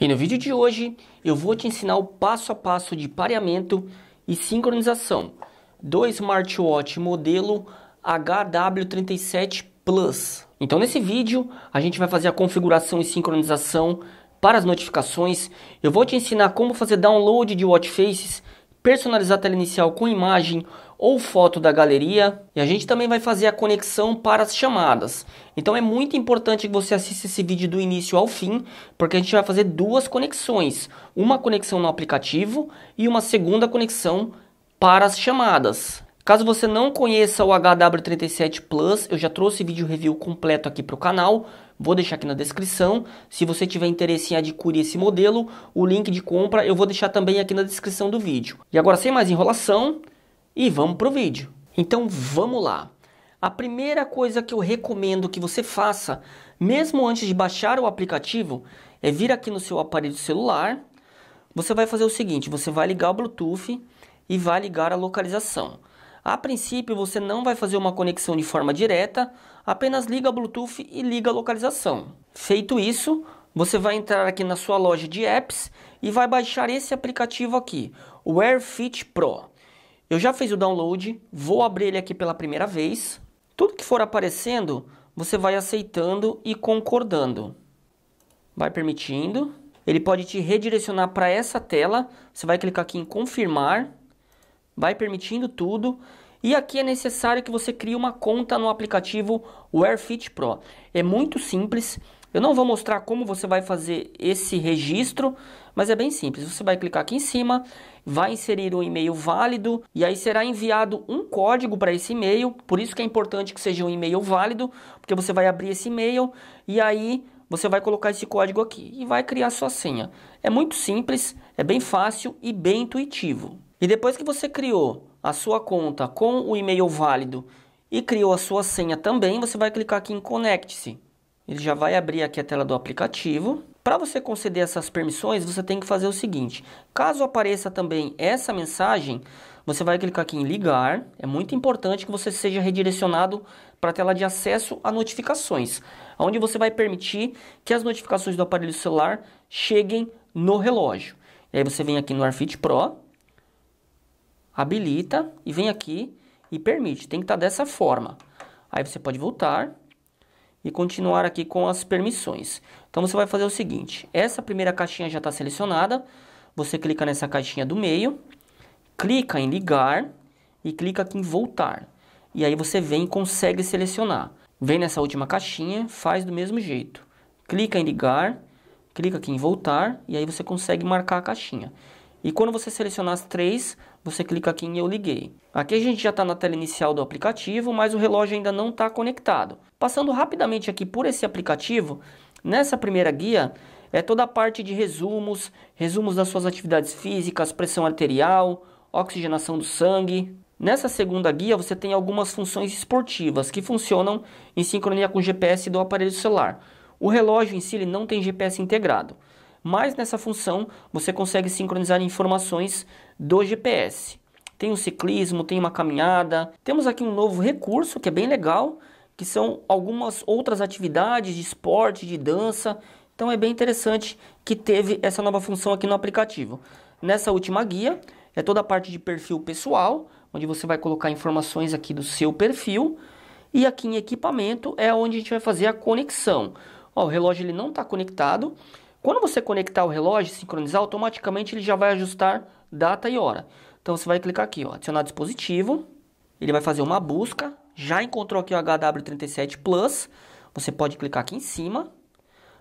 E no vídeo de hoje eu vou te ensinar o passo a passo de pareamento e sincronização do smartwatch modelo HW37 Plus. Então nesse vídeo a gente vai fazer a configuração e sincronização para as notificações. Eu vou te ensinar como fazer download de watch faces personalizar a tela inicial com imagem ou foto da galeria e a gente também vai fazer a conexão para as chamadas. Então é muito importante que você assista esse vídeo do início ao fim, porque a gente vai fazer duas conexões, uma conexão no aplicativo e uma segunda conexão para as chamadas. Caso você não conheça o HW37 Plus, eu já trouxe vídeo review completo aqui para o canal, vou deixar aqui na descrição. Se você tiver interesse em adquirir esse modelo, o link de compra eu vou deixar também aqui na descrição do vídeo. E agora sem mais enrolação, e vamos para o vídeo. Então vamos lá. A primeira coisa que eu recomendo que você faça, mesmo antes de baixar o aplicativo, é vir aqui no seu aparelho celular, você vai fazer o seguinte, você vai ligar o Bluetooth e vai ligar a localização. A princípio, você não vai fazer uma conexão de forma direta, apenas liga Bluetooth e liga a localização. Feito isso, você vai entrar aqui na sua loja de apps e vai baixar esse aplicativo aqui, o AirFit Pro. Eu já fiz o download, vou abrir ele aqui pela primeira vez. Tudo que for aparecendo, você vai aceitando e concordando. Vai permitindo. Ele pode te redirecionar para essa tela. Você vai clicar aqui em confirmar vai permitindo tudo. E aqui é necessário que você crie uma conta no aplicativo WearFit Pro. É muito simples. Eu não vou mostrar como você vai fazer esse registro, mas é bem simples. Você vai clicar aqui em cima, vai inserir um e-mail válido e aí será enviado um código para esse e-mail. Por isso que é importante que seja um e-mail válido, porque você vai abrir esse e-mail e aí você vai colocar esse código aqui e vai criar sua senha. É muito simples, é bem fácil e bem intuitivo. E depois que você criou a sua conta com o e-mail válido e criou a sua senha também, você vai clicar aqui em Conecte-se. Ele já vai abrir aqui a tela do aplicativo. Para você conceder essas permissões, você tem que fazer o seguinte: caso apareça também essa mensagem, você vai clicar aqui em ligar. É muito importante que você seja redirecionado para a tela de acesso a notificações, onde você vai permitir que as notificações do aparelho celular cheguem no relógio. E aí você vem aqui no Arfit Pro, habilita e vem aqui e permite. Tem que estar tá dessa forma. Aí você pode voltar e continuar aqui com as permissões. Então você vai fazer o seguinte, essa primeira caixinha já está selecionada, você clica nessa caixinha do meio, clica em ligar e clica aqui em voltar. E aí você vem e consegue selecionar. Vem nessa última caixinha, faz do mesmo jeito. Clica em ligar, clica aqui em voltar e aí você consegue marcar a caixinha. E quando você selecionar as três, você clica aqui em eu liguei. Aqui a gente já está na tela inicial do aplicativo, mas o relógio ainda não está conectado. Passando rapidamente aqui por esse aplicativo, nessa primeira guia é toda a parte de resumos, resumos das suas atividades físicas, pressão arterial, oxigenação do sangue. Nessa segunda guia você tem algumas funções esportivas que funcionam em sincronia com o GPS do aparelho celular. O relógio em si não tem GPS integrado. Mas nessa função você consegue sincronizar informações do GPS. Tem o ciclismo, tem uma caminhada. Temos aqui um novo recurso que é bem legal, que são algumas outras atividades de esporte, de dança. Então é bem interessante que teve essa nova função aqui no aplicativo. Nessa última guia é toda a parte de perfil pessoal, onde você vai colocar informações aqui do seu perfil. E aqui em equipamento é onde a gente vai fazer a conexão. Ó, o relógio ele não está conectado, quando você conectar o relógio e sincronizar, automaticamente ele já vai ajustar data e hora. Então você vai clicar aqui, ó, adicionar dispositivo. Ele vai fazer uma busca. Já encontrou aqui o HW37 Plus. Você pode clicar aqui em cima.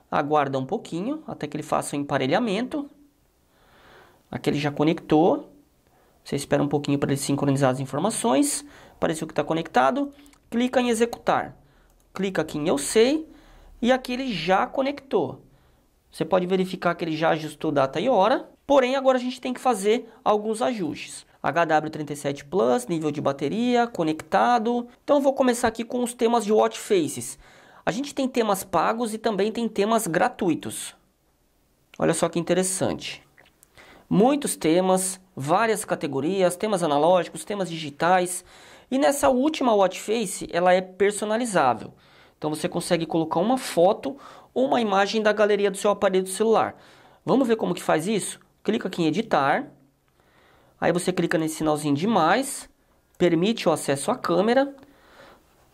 Aguarda um pouquinho até que ele faça o emparelhamento. Aqui ele já conectou. Você espera um pouquinho para ele sincronizar as informações. Apareceu que está conectado. Clica em executar. Clica aqui em eu sei. E aqui ele já conectou. Você pode verificar que ele já ajustou data e hora, porém agora a gente tem que fazer alguns ajustes. HW37 Plus, nível de bateria, conectado. Então vou começar aqui com os temas de Watch Faces. A gente tem temas pagos e também tem temas gratuitos. Olha só que interessante. Muitos temas, várias categorias, temas analógicos, temas digitais. E nessa última watch face, ela é personalizável. Então você consegue colocar uma foto uma imagem da galeria do seu aparelho celular. Vamos ver como que faz isso? Clica aqui em editar. Aí você clica nesse sinalzinho de mais, permite o acesso à câmera.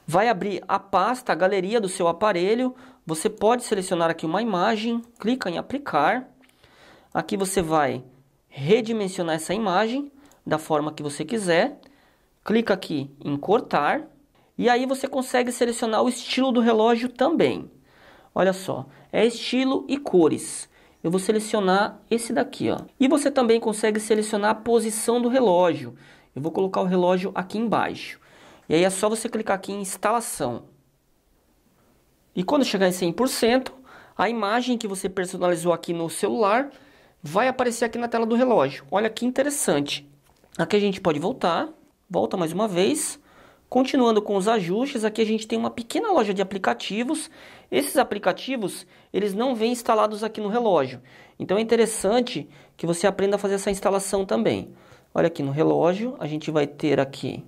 Vai abrir a pasta, a galeria do seu aparelho. Você pode selecionar aqui uma imagem, clica em aplicar. Aqui você vai redimensionar essa imagem da forma que você quiser. Clica aqui em cortar. E aí você consegue selecionar o estilo do relógio também. Olha só, é estilo e cores. Eu vou selecionar esse daqui, ó. E você também consegue selecionar a posição do relógio. Eu vou colocar o relógio aqui embaixo. E aí é só você clicar aqui em instalação. E quando chegar em 100%, a imagem que você personalizou aqui no celular vai aparecer aqui na tela do relógio. Olha que interessante. Aqui a gente pode voltar, volta mais uma vez Continuando com os ajustes, aqui a gente tem uma pequena loja de aplicativos. Esses aplicativos, eles não vêm instalados aqui no relógio. Então é interessante que você aprenda a fazer essa instalação também. Olha aqui no relógio, a gente vai ter aqui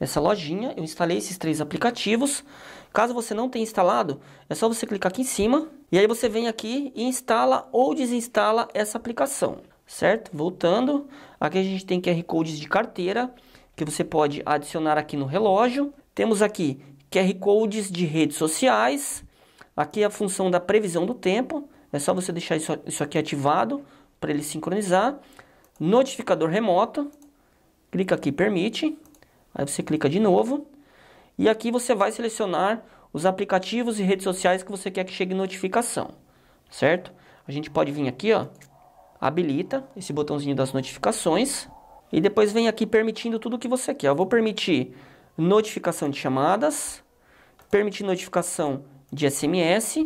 essa lojinha. Eu instalei esses três aplicativos. Caso você não tenha instalado, é só você clicar aqui em cima. E aí você vem aqui e instala ou desinstala essa aplicação, certo? Voltando, aqui a gente tem QR Codes de carteira que você pode adicionar aqui no relógio. Temos aqui QR codes de redes sociais. Aqui é a função da previsão do tempo. É só você deixar isso, isso aqui ativado para ele sincronizar. Notificador remoto. Clica aqui permite. Aí você clica de novo. E aqui você vai selecionar os aplicativos e redes sociais que você quer que chegue notificação, certo? A gente pode vir aqui, ó, habilita esse botãozinho das notificações. E depois vem aqui permitindo tudo o que você quer. Eu vou permitir notificação de chamadas, permitir notificação de SMS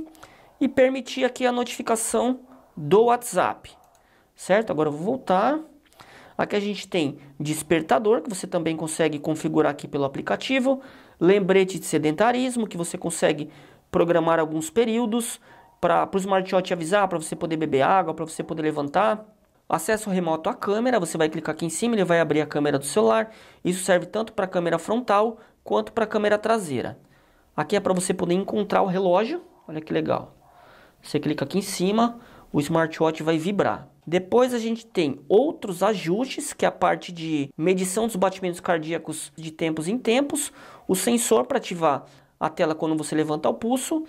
e permitir aqui a notificação do WhatsApp. Certo? Agora eu vou voltar. Aqui a gente tem despertador, que você também consegue configurar aqui pelo aplicativo. Lembrete de sedentarismo, que você consegue programar alguns períodos para o smartwatch avisar, para você poder beber água, para você poder levantar. Acesso remoto à câmera, você vai clicar aqui em cima, ele vai abrir a câmera do celular. Isso serve tanto para a câmera frontal quanto para a câmera traseira. Aqui é para você poder encontrar o relógio, olha que legal. Você clica aqui em cima, o smartwatch vai vibrar. Depois a gente tem outros ajustes, que é a parte de medição dos batimentos cardíacos de tempos em tempos, o sensor para ativar a tela quando você levanta o pulso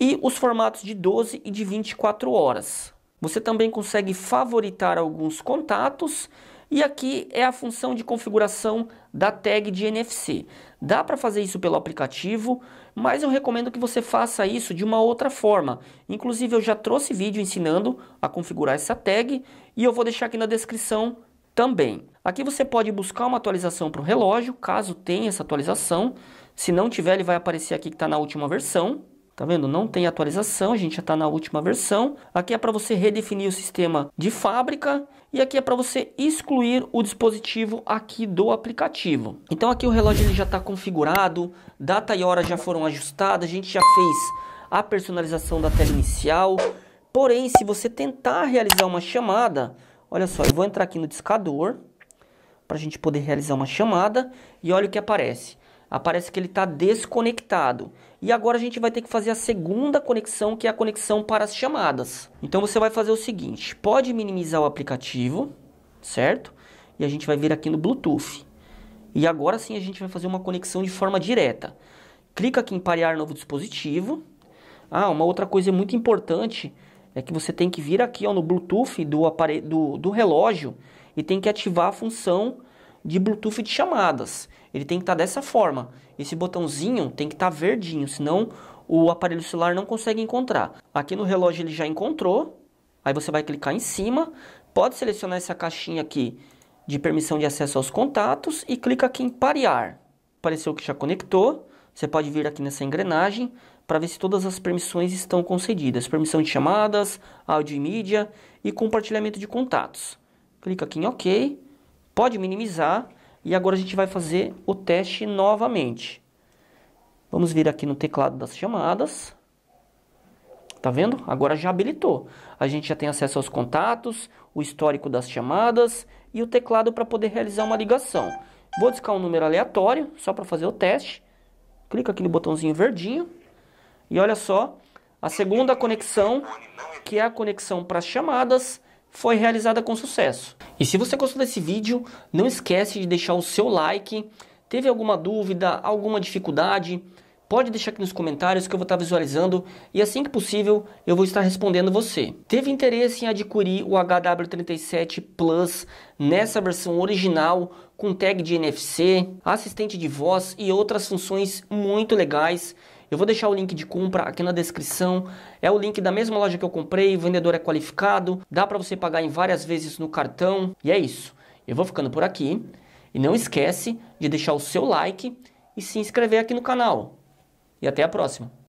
e os formatos de 12 e de 24 horas. Você também consegue favoritar alguns contatos e aqui é a função de configuração da tag de NFC. Dá para fazer isso pelo aplicativo, mas eu recomendo que você faça isso de uma outra forma. Inclusive eu já trouxe vídeo ensinando a configurar essa tag e eu vou deixar aqui na descrição também. Aqui você pode buscar uma atualização para o relógio, caso tenha essa atualização. Se não tiver, ele vai aparecer aqui que está na última versão. Tá vendo? Não tem atualização, a gente já está na última versão. Aqui é para você redefinir o sistema de fábrica e aqui é para você excluir o dispositivo aqui do aplicativo. Então aqui o relógio ele já está configurado, data e hora já foram ajustadas, a gente já fez a personalização da tela inicial. Porém, se você tentar realizar uma chamada, olha só, eu vou entrar aqui no discador para a gente poder realizar uma chamada e olha o que aparece aparece ah, que ele está desconectado. E agora a gente vai ter que fazer a segunda conexão, que é a conexão para as chamadas. Então você vai fazer o seguinte: pode minimizar o aplicativo, certo? E a gente vai vir aqui no Bluetooth. E agora sim a gente vai fazer uma conexão de forma direta. Clica aqui em parear novo dispositivo. Ah, uma outra coisa muito importante é que você tem que vir aqui ó, no Bluetooth do, aparelho, do, do relógio e tem que ativar a função de Bluetooth de chamadas. Ele tem que estar tá dessa forma. Esse botãozinho tem que estar tá verdinho, senão o aparelho celular não consegue encontrar. Aqui no relógio ele já encontrou. Aí você vai clicar em cima, pode selecionar essa caixinha aqui de permissão de acesso aos contatos e clica aqui em parear. Apareceu que já conectou. Você pode vir aqui nessa engrenagem para ver se todas as permissões estão concedidas. Permissão de chamadas, áudio e mídia e compartilhamento de contatos. Clica aqui em OK. Pode minimizar e agora a gente vai fazer o teste novamente. Vamos vir aqui no teclado das chamadas. Tá vendo? Agora já habilitou. A gente já tem acesso aos contatos, o histórico das chamadas e o teclado para poder realizar uma ligação. Vou discar um número aleatório, só para fazer o teste. Clica aqui no botãozinho verdinho. E olha só, a segunda conexão, que é a conexão para as chamadas, foi realizada com sucesso. E se você gostou desse vídeo, não esquece de deixar o seu like. Teve alguma dúvida, alguma dificuldade? Pode deixar aqui nos comentários que eu vou estar visualizando e assim que possível eu vou estar respondendo você. Teve interesse em adquirir o HW37 Plus nessa versão original com tag de NFC, assistente de voz e outras funções muito legais eu vou deixar o link de compra aqui na descrição. É o link da mesma loja que eu comprei, o vendedor é qualificado, dá para você pagar em várias vezes no cartão. E é isso. Eu vou ficando por aqui e não esquece de deixar o seu like e se inscrever aqui no canal. E até a próxima.